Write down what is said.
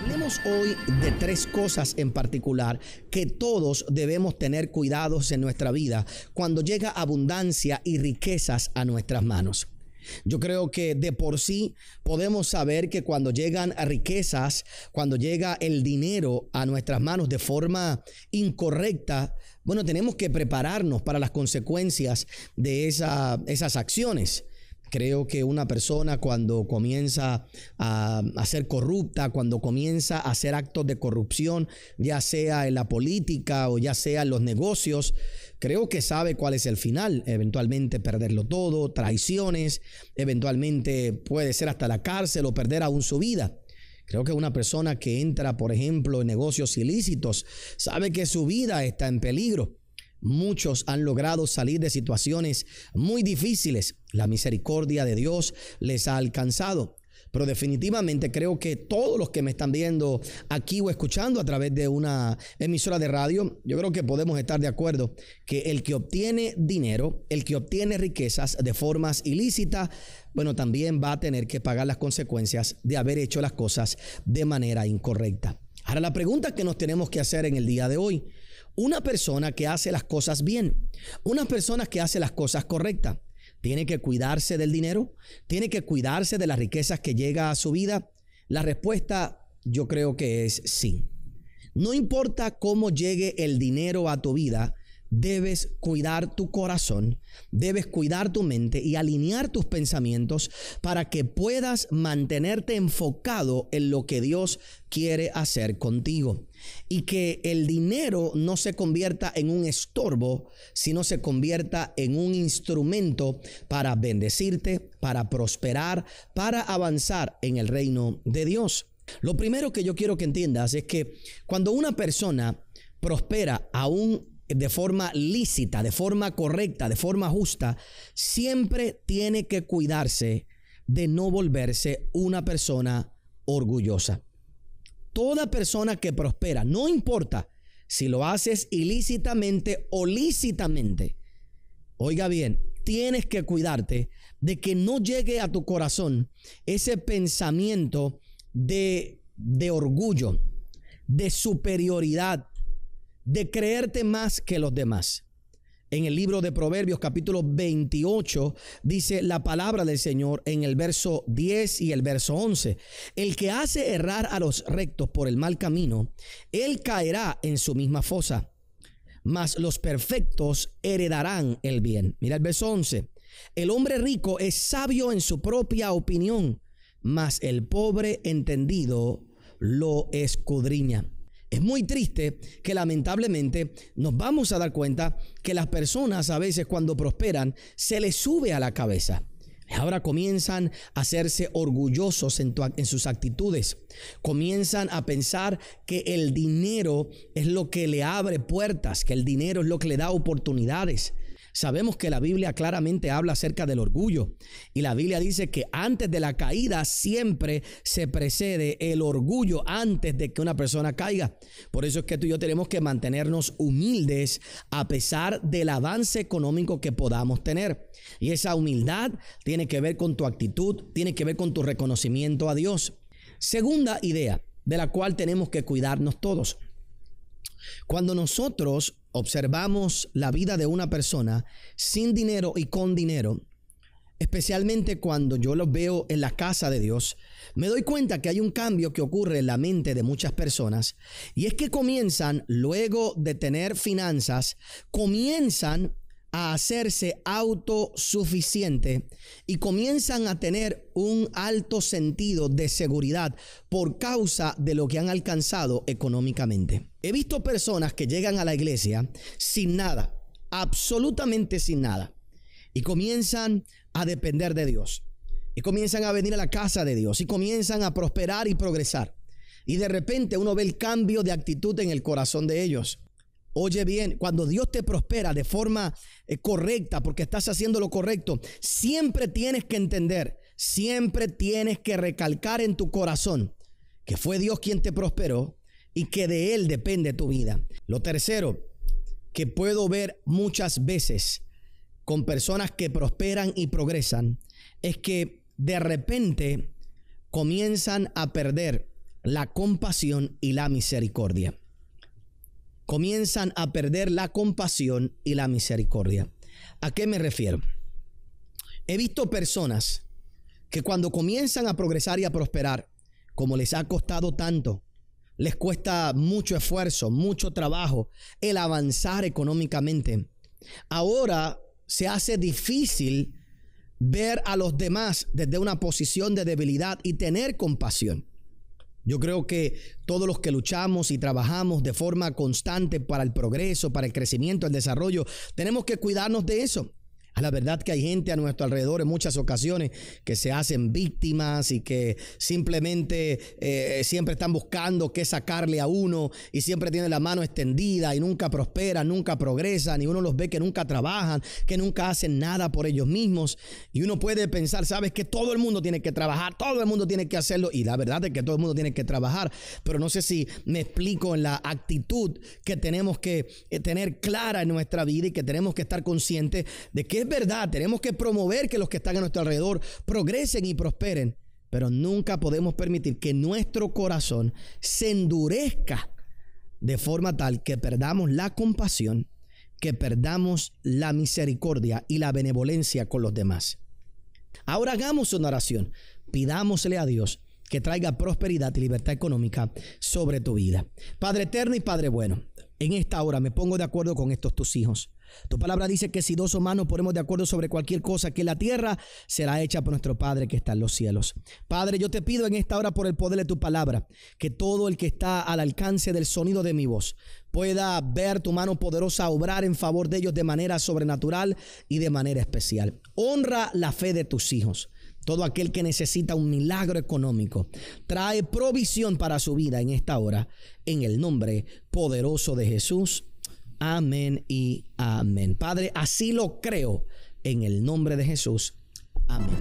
Hablemos hoy de tres cosas en particular que todos debemos tener cuidados en nuestra vida cuando llega abundancia y riquezas a nuestras manos. Yo creo que de por sí podemos saber que cuando llegan riquezas, cuando llega el dinero a nuestras manos de forma incorrecta, bueno, tenemos que prepararnos para las consecuencias de esas acciones. Creo que una persona cuando comienza a, ser corrupta, cuando comienza a hacer actos de corrupción, ya sea en la política o ya sea en los negocios, creo que sabe cuál es el final. Eventualmente perderlo todo, traiciones, eventualmente puede ser hasta la cárcel o perder aún su vida. Creo que una persona que entra, por ejemplo, en negocios ilícitos, sabe que su vida está en peligro. Muchos han logrado salir de situaciones muy difíciles. La misericordia de Dios les ha alcanzado. Pero definitivamente creo que todos los que me están viendo aquí o escuchando a través de una emisora de radio, yo creo que podemos estar de acuerdo que el que obtiene dinero, el que obtiene riquezas de formas ilícitas, bueno, también va a tener que pagar las consecuencias de haber hecho las cosas de manera incorrecta. Ahora la pregunta que nos tenemos que hacer en el día de hoy, una persona que hace las cosas bien, una persona que hace las cosas correctas, tiene que cuidarse del dinero, tiene que cuidarse de las riquezas que llega a su vida. La respuesta yo creo que es sí. No importa cómo llegue el dinero a tu vida, debes cuidar tu corazón, debes cuidar tu mente y alinear tus pensamientos para que puedas mantenerte enfocado en lo que Dios quiere hacer contigo. Y que el dinero no se convierta en un estorbo, sino se convierta en un instrumento para bendecirte, para prosperar, para avanzar en el reino de Dios. Lo primero que yo quiero que entiendas es que cuando una persona prospera aún de forma lícita, de forma correcta, de forma justa, siempre tiene que cuidarse de no volverse una persona orgullosa. Toda persona que prospera, no importa si lo haces ilícitamente o lícitamente, oiga bien, tienes que cuidarte de que no llegue a tu corazón ese pensamiento de, de orgullo, de superioridad, de creerte más que los demás. En el libro de Proverbios capítulo 28 dice la palabra del Señor en el verso 10 y el verso 11. El que hace errar a los rectos por el mal camino, él caerá en su misma fosa, mas los perfectos heredarán el bien. Mira el verso 11. El hombre rico es sabio en su propia opinión, mas el pobre entendido lo escudriña. Es muy triste que lamentablemente nos vamos a dar cuenta que las personas a veces cuando prosperan se les sube a la cabeza. Ahora comienzan a hacerse orgullosos en, en, sus actitudes. Comienzan a pensar que el dinero es lo que le abre puertas, que el dinero es lo que le da oportunidades. Sabemos que la Biblia claramente habla acerca del orgullo y la Biblia dice que antes de la caída siempre se precede el orgullo antes de que una persona caiga. Por eso es que tú y yo tenemos que mantenernos humildes a pesar del avance económico que podamos tener. Y esa humildad tiene que ver con tu actitud, tiene que ver con tu reconocimiento a Dios. Segunda idea de la cual tenemos que cuidarnos todos. Cuando nosotros observamos la vida de una persona sin dinero y con dinero, especialmente cuando yo los veo en la casa de Dios, me doy cuenta que hay un cambio que ocurre en la mente de muchas personas y es que comienzan, luego de tener finanzas, comienzan a hacerse autosuficiente y comienzan a tener un alto sentido de seguridad por causa de lo que han alcanzado económicamente. He visto personas que llegan a la iglesia sin nada, absolutamente sin nada, y comienzan a depender de Dios, y comienzan a venir a la casa de Dios, y comienzan a prosperar y progresar. Y de repente uno ve el cambio de actitud en el corazón de ellos. Oye bien, cuando Dios te prospera de forma eh, correcta, porque estás haciendo lo correcto, siempre tienes que entender, siempre tienes que recalcar en tu corazón que fue Dios quien te prosperó, y que de Él depende tu vida. Lo tercero, que puedo ver muchas veces con personas que prosperan y progresan, es que de repente comienzan a perder la compasión y la misericordia. Comienzan a perder la compasión y la misericordia. ¿A qué me refiero? He visto personas que cuando comienzan a progresar y a prosperar, como les ha costado tanto, les cuesta mucho esfuerzo, mucho trabajo el avanzar económicamente. Ahora se hace difícil ver a los demás desde una posición de debilidad y tener compasión. Yo creo que todos los que luchamos y trabajamos de forma constante para el progreso, para el crecimiento, el desarrollo, tenemos que cuidarnos de eso la verdad que hay gente a nuestro alrededor en muchas ocasiones que se hacen víctimas y que simplemente eh, siempre están buscando qué sacarle a uno y siempre tienen la mano extendida y nunca prosperan, nunca progresan y uno los ve que nunca trabajan, que nunca hacen nada por ellos mismos y uno puede pensar, sabes que todo el mundo tiene que trabajar, todo el mundo tiene que hacerlo y la verdad es que todo el mundo tiene que trabajar, pero no sé si me explico en la actitud que tenemos que eh, tener clara en nuestra vida y que tenemos que estar conscientes de que es verdad, tenemos que promover que los que están a nuestro alrededor progresen y prosperen, pero nunca podemos permitir que nuestro corazón se endurezca de forma tal que perdamos la compasión, que perdamos la misericordia y la benevolencia con los demás. Ahora hagamos una oración. Pidámosle a Dios que traiga prosperidad y libertad económica sobre tu vida. Padre eterno y Padre bueno, en esta hora me pongo de acuerdo con estos tus hijos tu palabra dice que si dos humanos ponemos de acuerdo sobre cualquier cosa que la tierra será hecha por nuestro Padre que está en los cielos. Padre, yo te pido en esta hora por el poder de tu palabra, que todo el que está al alcance del sonido de mi voz pueda ver tu mano poderosa obrar en favor de ellos de manera sobrenatural y de manera especial. Honra la fe de tus hijos. Todo aquel que necesita un milagro económico, trae provisión para su vida en esta hora, en el nombre poderoso de Jesús. Amén y amén. Padre, así lo creo en el nombre de Jesús. Amén.